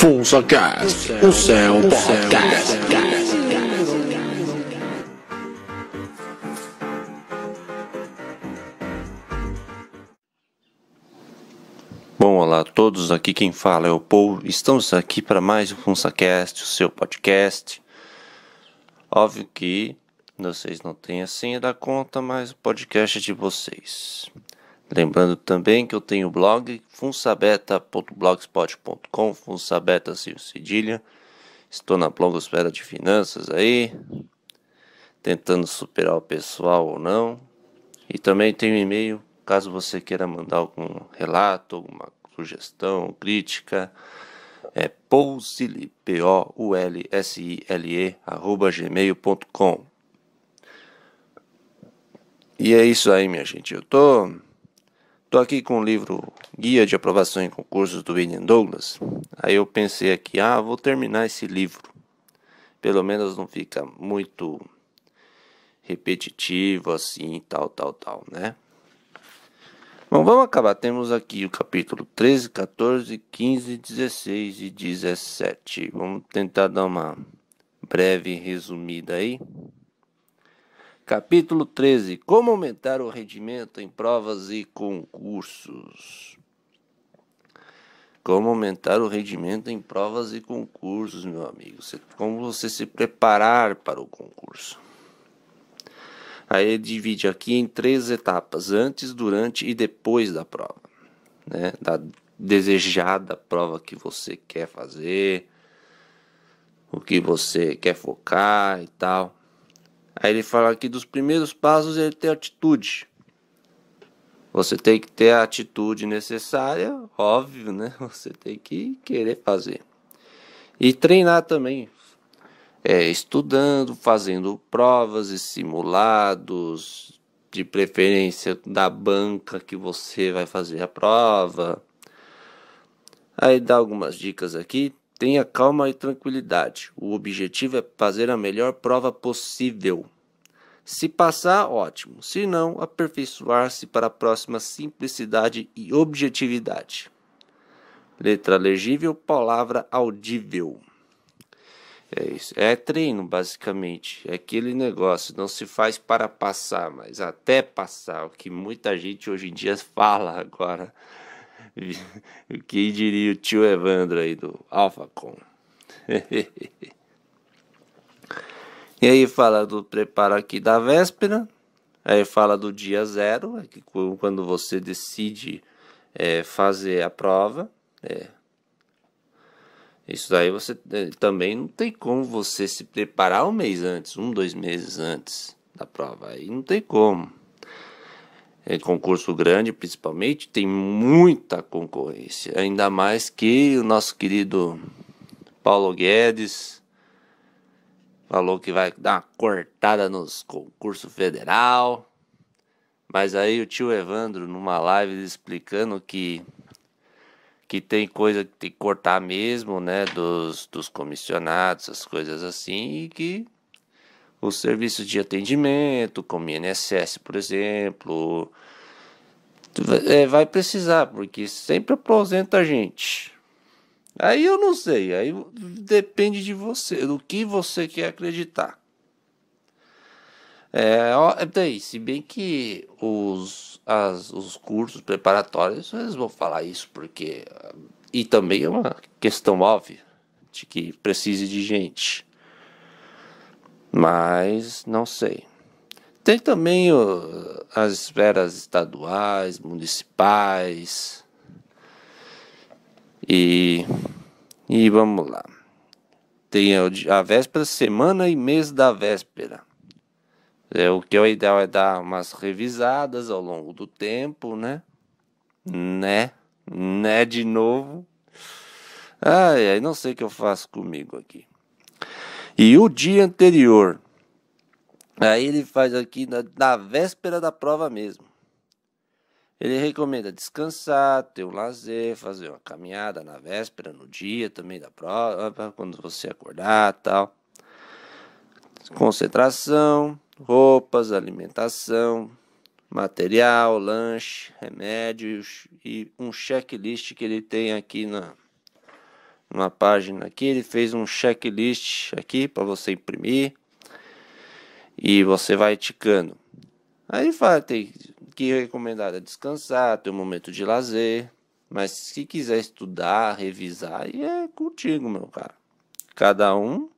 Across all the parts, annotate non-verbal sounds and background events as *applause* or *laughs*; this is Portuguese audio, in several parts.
Funça Cast, o seu podcast. Bom, olá a todos. Aqui quem fala é o Paul. Estamos aqui para mais um FunsaCast, o seu podcast. Óbvio que vocês não têm a senha da conta, mas o podcast é de vocês. Lembrando também que eu tenho o blog funsabeta.blogspot.com, funsabeta sem cedilha. Estou na blogosfera de finanças aí, tentando superar o pessoal ou não. E também tenho um e-mail, caso você queira mandar algum relato, alguma sugestão, crítica, é pousile, p o u l s i l e arroba gmail.com. E é isso aí, minha gente. Eu tô Estou aqui com o livro Guia de Aprovação em Concursos do William Douglas. Aí eu pensei aqui, ah, vou terminar esse livro. Pelo menos não fica muito repetitivo assim, tal, tal, tal, né? Bom, vamos acabar. Temos aqui o capítulo 13, 14, 15, 16 e 17. Vamos tentar dar uma breve resumida aí. Capítulo 13: Como aumentar o rendimento em provas e concursos. Como aumentar o rendimento em provas e concursos, meu amigo. Como você se preparar para o concurso. Aí ele divide aqui em três etapas: antes, durante e depois da prova, né? Da desejada prova que você quer fazer, o que você quer focar e tal. Aí ele fala que dos primeiros passos é ele tem atitude. Você tem que ter a atitude necessária, óbvio, né? *laughs* Você tem que querer fazer. E treinar também. É, estudando, fazendo provas e simulados, de preferência da banca que você vai fazer a prova. Aí dá algumas dicas aqui. Tenha calma e tranquilidade. O objetivo é fazer a melhor prova possível. Se passar, ótimo. Se não, aperfeiçoar-se para a próxima simplicidade e objetividade. Letra legível, palavra audível. É isso. É treino, basicamente. É aquele negócio. Não se faz para passar, mas até passar. O que muita gente hoje em dia *laughs* fala agora. *laughs* que diria o tio Evandro aí do Alphacom. *laughs* e aí fala do preparo aqui da véspera, aí fala do dia zero, é que quando você decide é, fazer a prova. É, isso daí você é, também não tem como você se preparar um mês antes, um, dois meses antes da prova. Aí não tem como é, concurso grande, principalmente, tem muita concorrência. Ainda mais que o nosso querido Paulo Guedes falou que vai dar uma cortada nos concursos federal. Mas aí o tio Evandro, numa live, explicando que que tem coisa que tem que cortar mesmo, né, dos, dos comissionados, as coisas assim, e que os serviços de atendimento, como INSS, por exemplo, é, vai precisar, porque sempre aposenta a gente. Aí eu não sei, aí depende de você, do que você quer acreditar. É, ó, daí, é, então é se bem que os, as, os cursos preparatórios, eles vão falar isso, porque. E também é uma questão óbvia de que precise de gente mas não sei. Tem também o, as esferas estaduais, municipais. E, e vamos lá. Tem a véspera, semana e mês da véspera. É, o que é o ideal é dar umas revisadas ao longo do tempo, né? Né? Né de novo? Ai, ai, não sei o que eu faço comigo aqui. E o dia anterior, aí ele faz aqui na, na véspera da prova mesmo. Ele recomenda descansar, ter um lazer, fazer uma caminhada na véspera, no dia também da prova, quando você acordar tal. Concentração, roupas, alimentação, material, lanche, remédios e um checklist que ele tem aqui na, uma página aqui, ele fez um checklist aqui para você imprimir e você vai ticando. Aí fala, tem que recomendar é descansar, ter um momento de lazer, mas se quiser estudar, revisar, aí é contigo, meu cara. Cada um,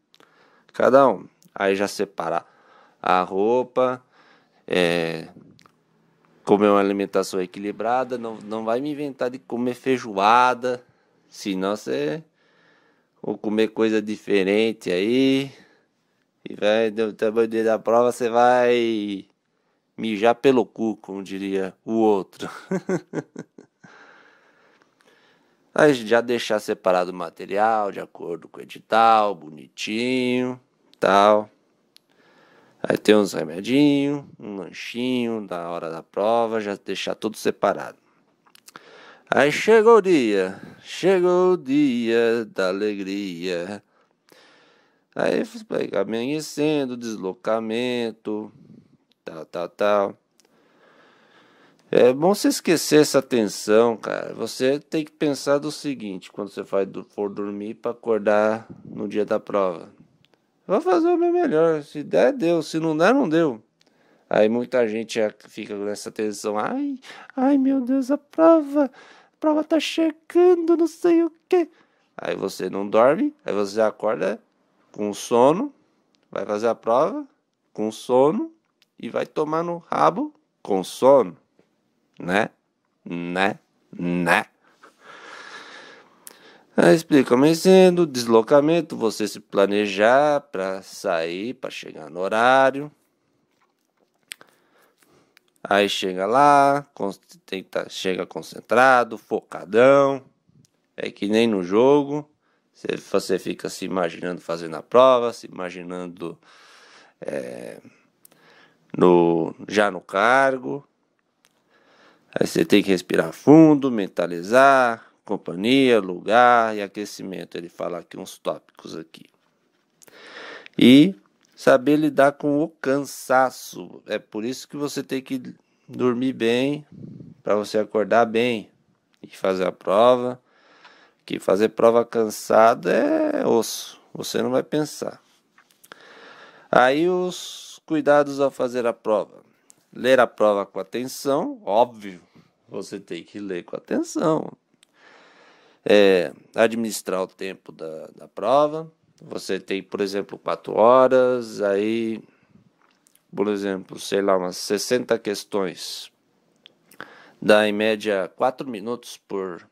cada um. Aí já separa a roupa, é, comer uma alimentação equilibrada, não, não vai me inventar de comer feijoada, senão você ou comer coisa diferente aí. E vai, no tamanho tá da prova, você vai mijar pelo cu, como diria o outro. *laughs* Aí já deixar separado o material, de acordo com o edital, bonitinho, tal. Aí tem uns remedinhos, um lanchinho da hora da prova, já deixar tudo separado. Aí chegou o dia, chegou o dia da alegria. Aí amanhecendo, deslocamento, tal, tal, tal. É bom você esquecer essa tensão, cara. Você tem que pensar do seguinte, quando você vai, for dormir para acordar no dia da prova. Vou fazer o meu melhor. Se der, deu. Se não der, não deu. Aí muita gente fica nessa tensão. Ai, ai meu Deus, a prova prova tá chegando, não sei o quê. Aí você não dorme, aí você acorda com sono, vai fazer a prova com sono e vai tomar no rabo com sono, né? Né? Né? Aí explica vencendo, deslocamento, você se planejar para sair, para chegar no horário. Aí chega lá, tenta chega concentrado, focadão. É que nem no jogo. Você, você fica se imaginando fazendo a prova, se imaginando é, no, já no cargo. Aí você tem que respirar fundo, mentalizar, companhia, lugar e aquecimento. Ele fala aqui uns tópicos aqui. E saber lidar com o cansaço. É por isso que você tem que dormir bem para você acordar bem e fazer a prova. Que fazer prova cansado é osso, você não vai pensar. Aí os cuidados ao fazer a prova. Ler a prova com atenção, óbvio, você tem que ler com atenção. É, administrar o tempo da, da prova, você tem, por exemplo, quatro horas, aí, por exemplo, sei lá, umas 60 questões. Dá em média quatro minutos por,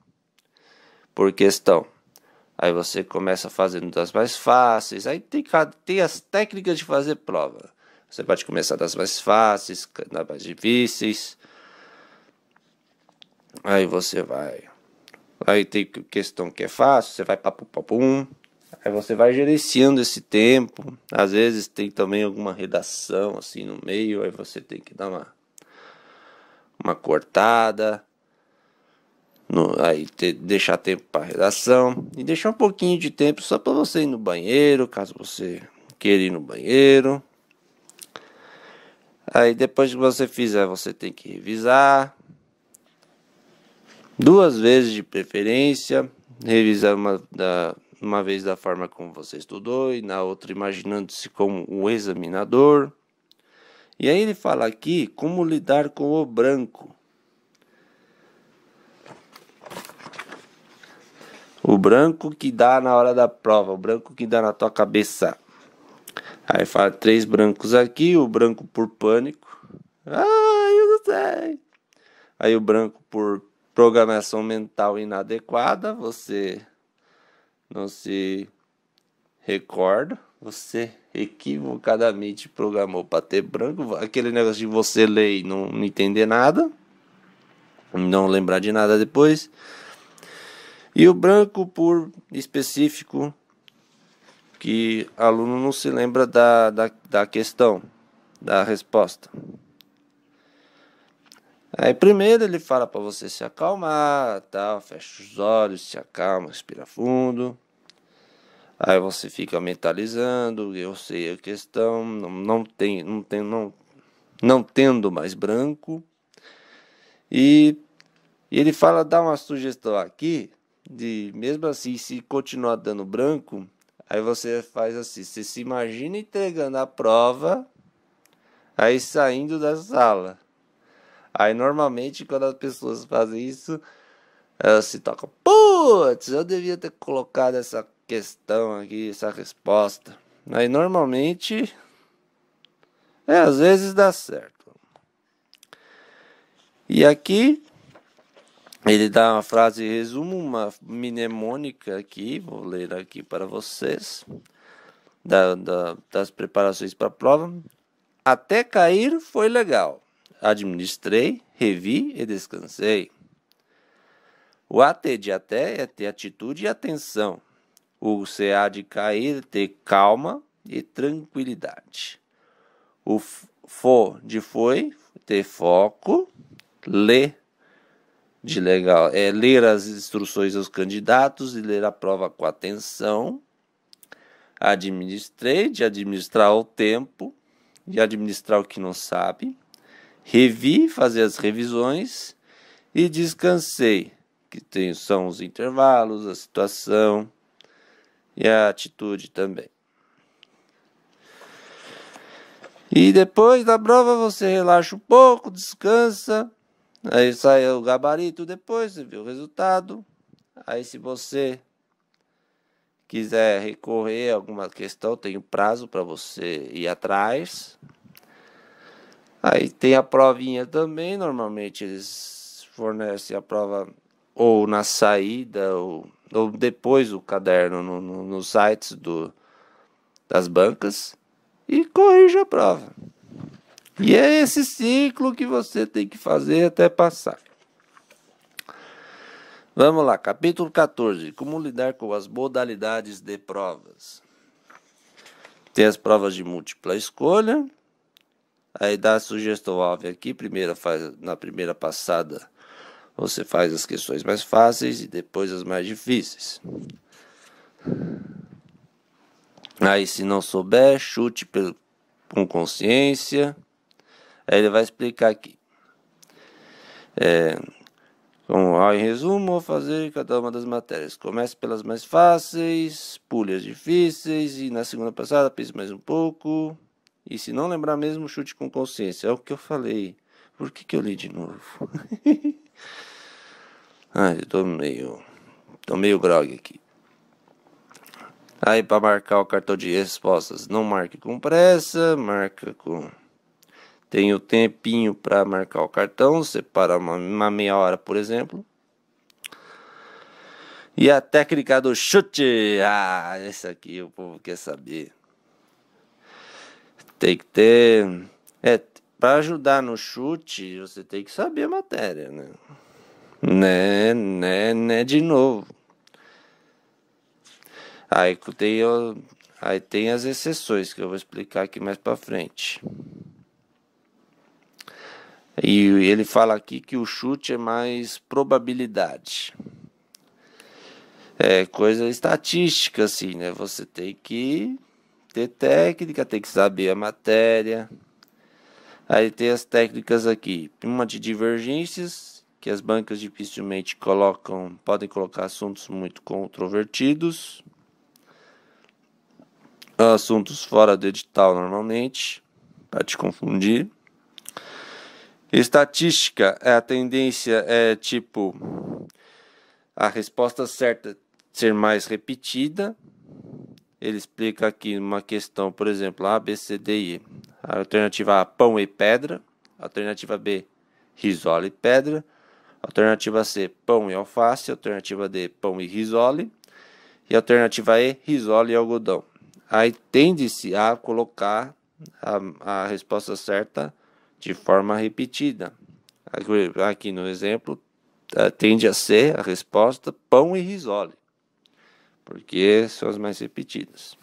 por questão. Aí você começa fazendo das mais fáceis. Aí tem, tem as técnicas de fazer prova. Você pode começar das mais fáceis, das mais difíceis. Aí você vai. Aí tem questão que é fácil, você vai papo papo um. Aí você vai gerenciando esse tempo. Às vezes tem também alguma redação assim no meio, aí você tem que dar uma uma cortada. No, aí te, deixar tempo para redação e deixar um pouquinho de tempo só para você ir no banheiro, caso você queira ir no banheiro. Aí depois que você fizer, você tem que revisar duas vezes de preferência, revisar uma da uma vez da forma como você estudou e na outra imaginando-se como o um examinador. E aí ele fala aqui como lidar com o branco. O branco que dá na hora da prova, o branco que dá na tua cabeça. Aí fala três brancos aqui, o branco por pânico. Ai, eu não sei. Aí o branco por programação mental inadequada, você não se recorda, você equivocadamente programou para ter branco, aquele negócio de você ler e não, não entender nada, não lembrar de nada depois. E o branco por específico, que aluno não se lembra da, da, da questão, da resposta. Aí primeiro ele fala para você se acalmar, tal, fecha os olhos, se acalma, respira fundo. Aí você fica mentalizando, eu sei a questão, não, não tem, não tem, não, não tendo mais branco. E, e ele fala, dá uma sugestão aqui de mesmo assim, se continuar dando branco, aí você faz assim, você se imagina entregando a prova, aí saindo da sala. Aí normalmente quando as pessoas fazem isso, elas se tocam, putz, eu devia ter colocado essa questão aqui, essa resposta. Aí normalmente é, às vezes dá certo. E aqui ele dá uma frase resumo, uma mnemônica aqui, vou ler aqui para vocês, da, da, das preparações para a prova. Até cair foi legal administrei, revi e descansei. O AT de até é ter atitude e atenção. O CA de cair é ter calma e tranquilidade. O FO de foi ter foco. Lê de legal é ler as instruções aos candidatos e ler a prova com atenção. Administrei de administrar o tempo, de administrar o que não sabe revi, fazer as revisões e descansei, que tem, são os intervalos, a situação e a atitude também. E depois da prova você relaxa um pouco, descansa, aí sai o gabarito depois, você vê o resultado. Aí se você quiser recorrer a alguma questão, tem um prazo para você ir atrás, Aí tem a provinha também, normalmente eles fornecem a prova ou na saída ou, ou depois o caderno no, no, nos sites do, das bancas e corrija a prova. E é esse ciclo que você tem que fazer até passar. Vamos lá, capítulo 14: Como lidar com as modalidades de provas. Tem as provas de múltipla escolha, Aí dá a sugestão alvo aqui, primeira faz, na primeira passada você faz as questões mais fáceis e depois as mais difíceis. Aí se não souber, chute pelo, com consciência. Aí ele vai explicar aqui. É, então, ao em resumo, vou fazer cada uma das matérias. Comece pelas mais fáceis, pule as difíceis e na segunda passada pense mais um pouco. E se não lembrar mesmo, chute com consciência. É o que eu falei. Por que, que eu li de novo? *laughs* Ai, eu tô meio. tô meio grog aqui. Aí para marcar o cartão de respostas, não marque com pressa, marca com. Tem o tempinho para marcar o cartão, separa uma, uma meia hora, por exemplo. E a técnica do chute. Ah, essa aqui o povo quer saber. Tem que ter. É, para ajudar no chute, você tem que saber a matéria, né? Né, né, né, de novo. Aí tem, aí tem as exceções que eu vou explicar aqui mais para frente. E ele fala aqui que o chute é mais probabilidade. É coisa estatística, assim, né? Você tem que ter técnica, tem que saber a matéria. Aí tem as técnicas aqui, uma de divergências, que as bancas dificilmente colocam, podem colocar assuntos muito controvertidos, assuntos fora do edital normalmente, para te confundir. Estatística, é, a tendência é tipo a resposta certa ser mais repetida, ele explica aqui uma questão, por exemplo, A, B, C, D e E. A alternativa A, pão e pedra. A alternativa B, risole e pedra. A alternativa C, pão e alface. A alternativa D, pão e risole. E a alternativa E, risole e algodão. Aí tende-se a colocar a, a resposta certa de forma repetida. Aqui no exemplo, eh, tende a ser a resposta pão e risole porque são as mais repetidas.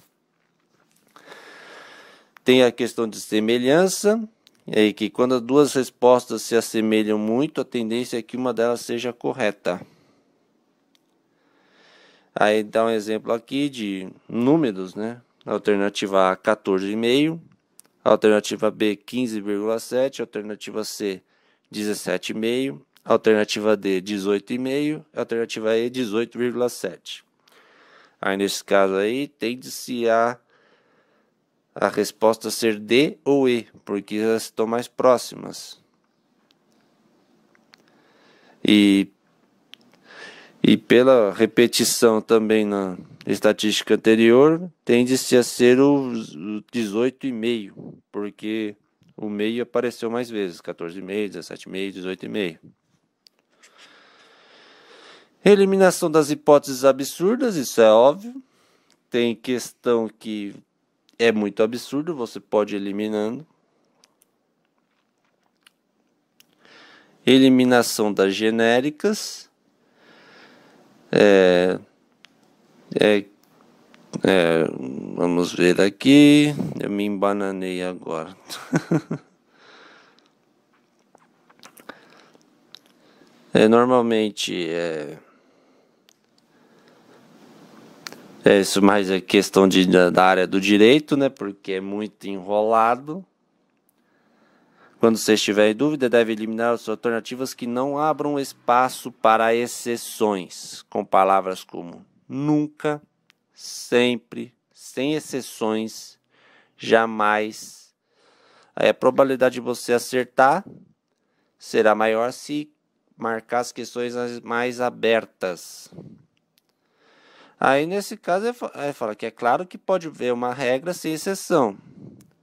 Tem a questão de semelhança, é que quando as duas respostas se assemelham muito, a tendência é que uma delas seja correta. Aí dá um exemplo aqui de números, né? Alternativa A 14,5, alternativa B 15,7, alternativa C 17,5, alternativa D 18,5, alternativa E 18,7. Aí nesse caso aí tende-se a a resposta ser D ou E, porque elas estão mais próximas. E e pela repetição também na estatística anterior, tende-se a ser o 18,5, porque o meio apareceu mais vezes, 14,5, 17,5, 18,5. Eliminação das hipóteses absurdas, isso é óbvio. Tem questão que é muito absurdo, você pode ir eliminando. Eliminação das genéricas. É, é, é, vamos ver aqui. Eu me embananei agora. *laughs* é, normalmente é É isso mais é questão de, da área do direito, né? Porque é muito enrolado. Quando você estiver em dúvida, deve eliminar as alternativas que não abram espaço para exceções, com palavras como nunca, sempre, sem exceções, jamais. Aí a probabilidade de você acertar será maior se marcar as questões mais abertas. Aí, nesse caso, ele fala que é claro que pode haver uma regra sem exceção.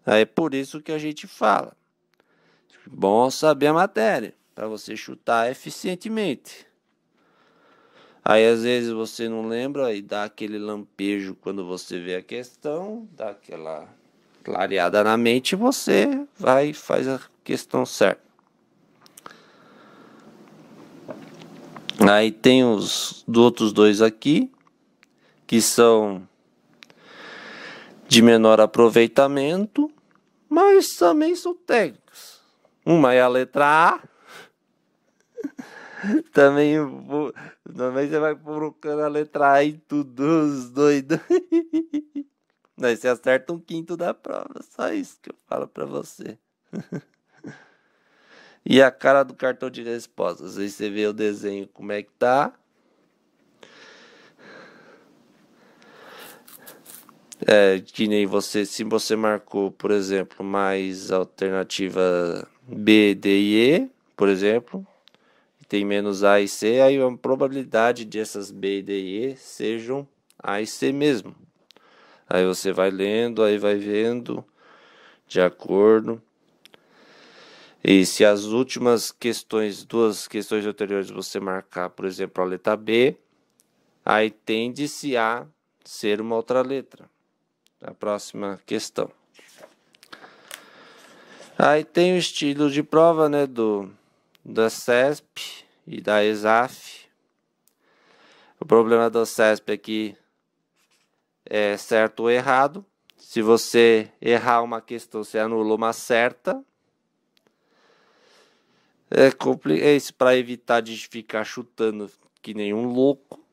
Aí é por isso que a gente fala. Bom saber a matéria, para você chutar eficientemente. Aí às vezes você não lembra e dá aquele lampejo quando você vê a questão, dá aquela clareada na mente, você vai e faz a questão certa. Aí tem os dos outros dois aqui que são de menor aproveitamento, mas também são técnicos. Uma é a letra A. *laughs* também, também você vai procurando a letra A em tudo, os doidos. *laughs* Daí você acerta um quinto da prova. Só isso que eu falo para você. *laughs* e a cara do cartão de respostas. Aí você vê o desenho como é que tá. É, que nem você, se você marcou, por exemplo, mais alternativa B, D e E, por exemplo, tem menos A e C, aí a probabilidade de essas B, D e E sejam A e C mesmo. Aí você vai lendo, aí vai vendo, de acordo. E se as últimas questões, duas questões anteriores, você marcar, por exemplo, a letra B, aí tende-se a ser uma outra letra a próxima questão. Aí tem o estilo de prova né, do, da CESP e da ESAF. O problema da CESP aqui é, é certo ou errado. Se você errar uma questão, você anula uma certa. É complicado. É isso para evitar de ficar chutando que nem um louco.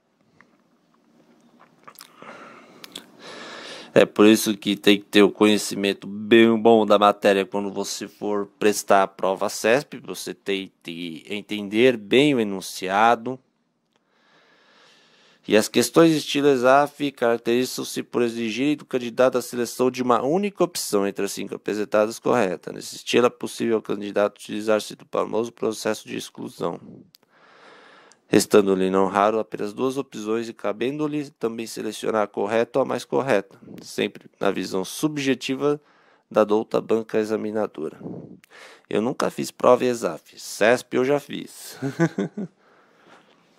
É por isso que tem que ter o conhecimento bem bom da matéria quando você for prestar a prova CESP. Você tem que entender bem o enunciado. E as questões de estilo ESAF caracterizam-se por exigirem do candidato a seleção de uma única opção entre as cinco apresentadas correta. Nesse estilo, é possível ao candidato utilizar-se do famoso processo de exclusão. Restando-lhe não raro apenas duas opções e cabendo-lhe também selecionar a correta ou a mais correta, sempre na visão subjetiva da douta banca examinadora. Eu nunca fiz prova ESAF, CESP eu já fiz.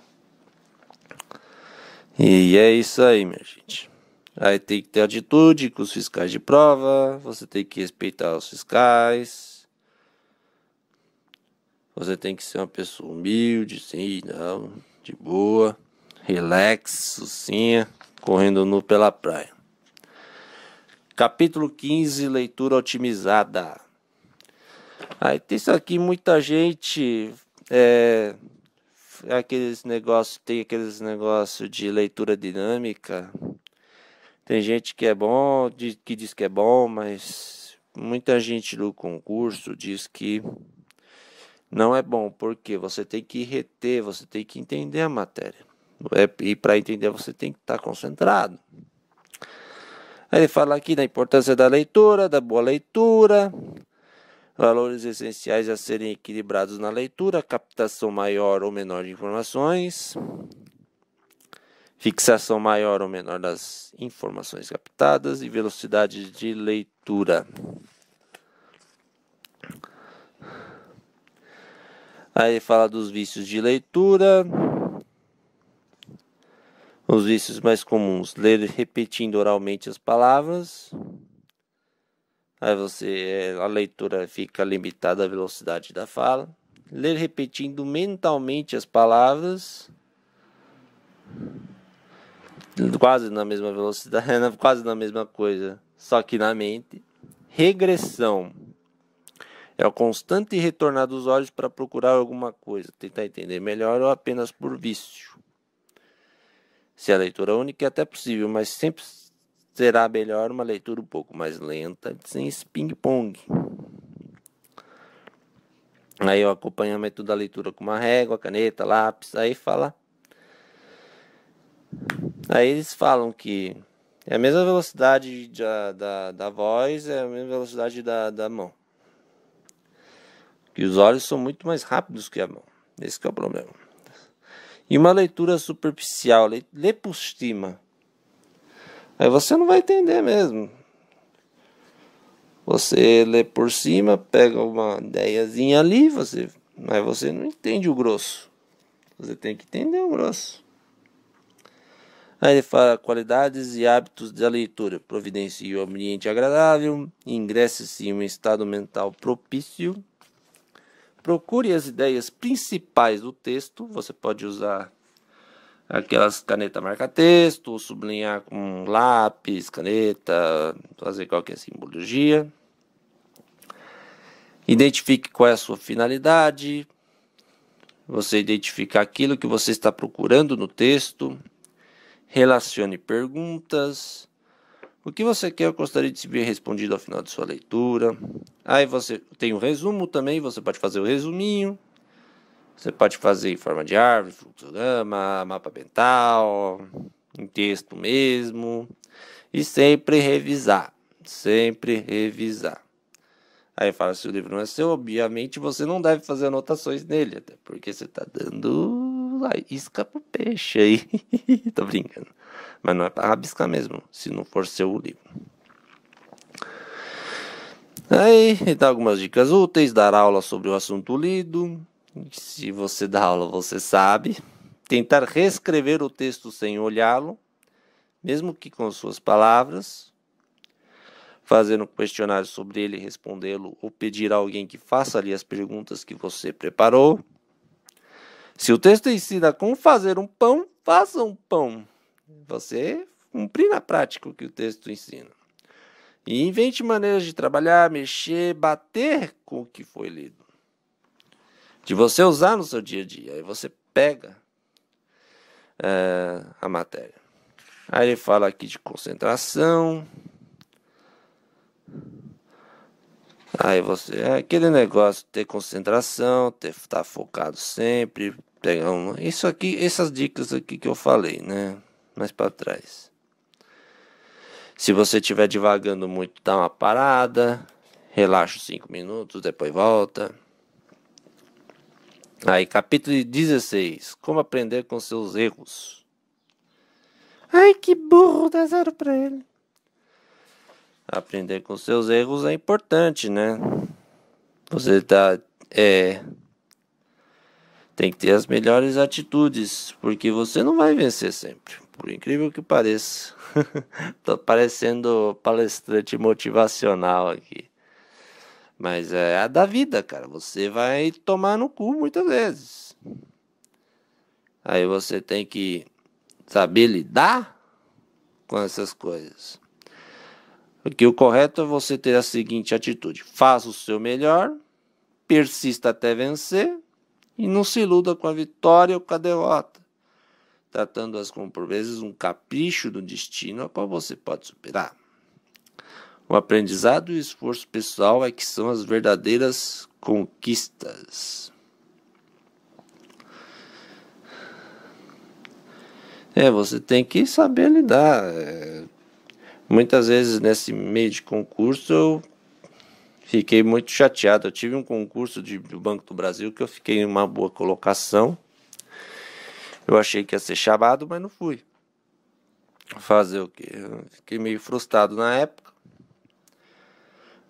*laughs* e é isso aí, minha gente. Aí tem que ter atitude com os fiscais de prova, você tem que respeitar os fiscais. Você tem que ser uma pessoa humilde, sim, não, de boa, relax, sucinha, correndo nu pela praia. Capítulo 15, leitura otimizada. Aí tem isso aqui, muita gente é, é aqueles negócios, tem aqueles negócios de leitura dinâmica. Tem gente que é bom, que diz que é bom, mas muita gente do concurso diz que não é bom porque você tem que reter, você tem que entender a matéria. É, e para entender você tem que estar tá concentrado. Aí ele fala aqui da importância da leitura, da boa leitura, valores essenciais a serem equilibrados na leitura, captação maior ou menor de informações, fixação maior ou menor das informações captadas e velocidade de leitura. Aí fala dos vícios de leitura, os vícios mais comuns, ler repetindo oralmente as palavras. Aí você, eh, a leitura fica limitada à velocidade da fala. Ler repetindo mentalmente as palavras, quase na mesma velocidade, *laughs* quase na mesma coisa, só que na mente. Regressão é o constante retornar dos olhos para procurar alguma coisa, tentar entender melhor ou apenas por vício. Se a leitura única é até possível, mas sempre será melhor uma leitura um pouco mais lenta, sem esse ping-pong. Aí o acompanhamento da leitura com uma régua, caneta, lápis, aí fala. Aí eles falam que é a mesma velocidade da, da, da voz, é a mesma velocidade da, da mão que os olhos são muito mais rápidos que a mão. Esse é o problema. E uma leitura superficial, lê por cima. Aí você não vai entender mesmo. Você lê por cima, pega uma ideiazinha ali, você, mas você não entende o grosso. Você tem que entender o grosso. Aí ele fala qualidades e hábitos da leitura. Providencie o ambiente agradável, ingresse-se em um estado mental propício Procure as ideias principais do texto. Você pode usar aquelas caneta marca-texto, sublinhar com lápis, caneta, fazer qualquer simbologia. Identifique qual é a sua finalidade. Você identificar aquilo que você está procurando no texto. Relacione perguntas. O que você quer, eu gostaria de se ver respondido ao final de sua leitura. Aí você tem o um resumo também, você pode fazer o resuminho. Você pode fazer em forma de árvore, fluxograma, mapa mental, em texto mesmo. E sempre revisar, sempre revisar. Aí fala, se o livro não é seu, obviamente você não deve fazer anotações nele, até porque você está dando isca isca pro peixe aí. *laughs* Tô brincando. Mas não é para rabiscar mesmo, se não for seu livro. Aí, ele dá algumas dicas úteis, dar aula sobre o assunto lido. Se você dá aula, você sabe. Tentar reescrever o texto sem olhá-lo, mesmo que com suas palavras. Fazer um questionário sobre ele, respondê-lo ou pedir a alguém que faça ali as perguntas que você preparou. Se o texto ensina como fazer um pão, faça um pão você cumprir na prática o que o texto ensina. E invente maneiras de trabalhar, mexer, bater com o que foi lido. De você usar no seu dia a dia. Aí você pega é, a matéria. Aí ele fala aqui de concentração. Aí você. É aquele negócio, de ter concentração, ter, estar tá focado sempre. Pegar uma. Isso aqui, essas dicas aqui que eu falei, né? mais para trás. Se você estiver divagando muito, dá uma parada, relaxa os 5 minutos, depois volta. Aí, capítulo 16: Como aprender com seus erros. Ai, que burro, dá zero para ele. Aprender com seus erros é importante, né? Você tá. É, tem que ter as melhores atitudes, porque você não vai vencer sempre por incrível que pareça. *laughs* Tô parecendo palestrante motivacional aqui. Mas é a da vida, cara. Você vai tomar no cu muitas vezes. Aí você tem que saber lidar com essas coisas. Porque o correto é você ter a seguinte atitude: faça o seu melhor, persista até vencer e não se iluda com a vitória ou com a derrota tratando-as como por vezes um capricho do destino a qual você pode superar. O aprendizado e o esforço pessoal é que são as verdadeiras conquistas. É, você tem que saber lidar. É, muitas vezes nesse meio de concurso eu fiquei muito chateado. Eu tive um concurso de, do Banco do Brasil que eu fiquei em uma boa colocação eu achei que ia ser chamado, mas não fui. Fazer o quê? fiquei meio frustrado na época.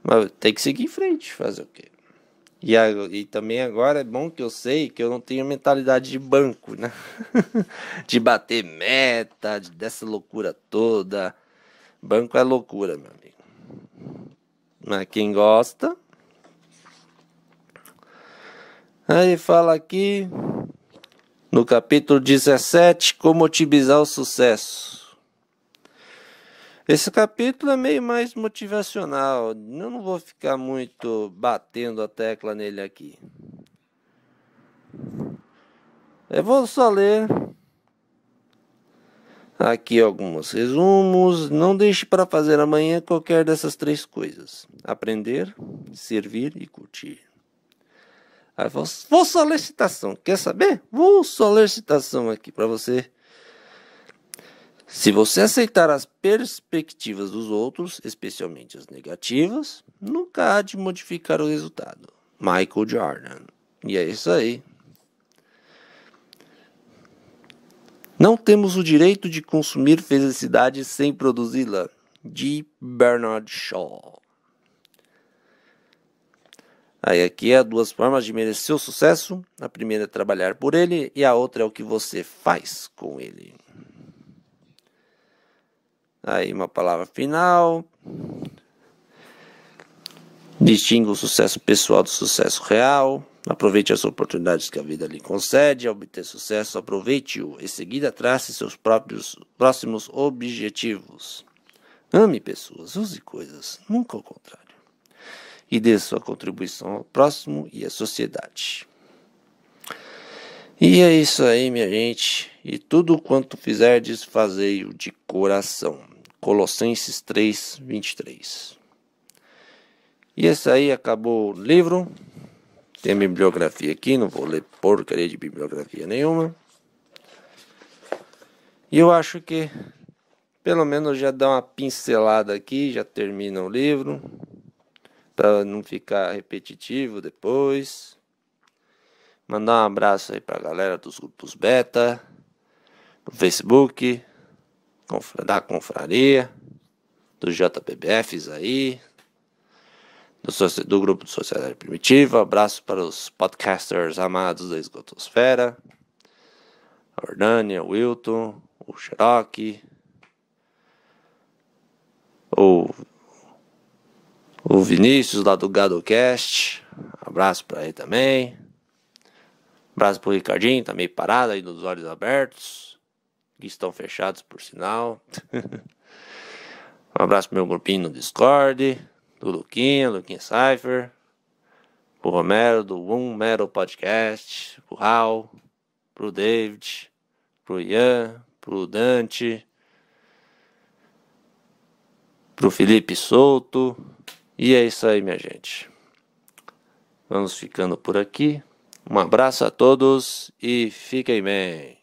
Mas tem que seguir em frente, fazer o quê? E, a, e também agora é bom que eu sei que eu não tenho mentalidade de banco, né? *laughs* de bater meta, de, dessa loucura toda. Banco é loucura, meu amigo. Mas quem gosta. Aí fala aqui no capítulo 17, Como Otimizar o Sucesso. Esse capítulo é meio mais motivacional, eu não vou ficar muito batendo a tecla nele aqui. Eu vou só ler aqui alguns resumos. Não deixe para fazer amanhã qualquer dessas três coisas: aprender, servir e curtir. Aí vou solicitação, quer saber? Vou solicitação aqui para você. Se você aceitar as perspectivas dos outros, especialmente as negativas, nunca há de modificar o resultado. Michael Jordan. E é isso aí. Não temos o direito de consumir felicidade sem produzi-la. De Bernard Shaw. Aí aqui há é duas formas de merecer o sucesso. A primeira é trabalhar por ele e a outra é o que você faz com ele. Aí uma palavra final. Distinga o sucesso pessoal do sucesso real. Aproveite as oportunidades que a vida lhe concede. Ao obter sucesso, aproveite-o. Em seguida, trace seus próprios próximos objetivos. Ame pessoas, use coisas, nunca o contrário e dê sua contribuição ao próximo e à sociedade. E é isso aí, minha gente. E tudo quanto fizerdes, fazei-o de coração. Colossenses 3, 23. E esse aí acabou o livro. Tem a bibliografia aqui, não vou ler porcaria de bibliografia nenhuma. E eu acho que pelo menos já dá uma pincelada aqui, já termina o livro para não ficar repetitivo depois. Mandar um abraço aí para a galera dos grupos beta, do Facebook, da confraria, do JPBFs aí, do, do grupo de Sociedade Primitiva. Abraço para os podcasters amados da Esgotosfera, a Ordânia, o Wilton, o Xerox, o o Vinícius lá do GadoCast. Abraço para ele também. Abraço pro Ricardinho, tá meio parado aí nos olhos abertos. Que estão fechados, por sinal. *laughs* um abraço pro meu grupinho no Discord. Do Luquinha, Luquinha Cypher. Pro Romero, do One Metal Podcast. Pro Raul. Pro David. Pro Ian. Pro Dante. Pro Felipe Souto e é isso aí, minha gente. Vamos ficando por aqui. Um abraço a todos e fiquem bem.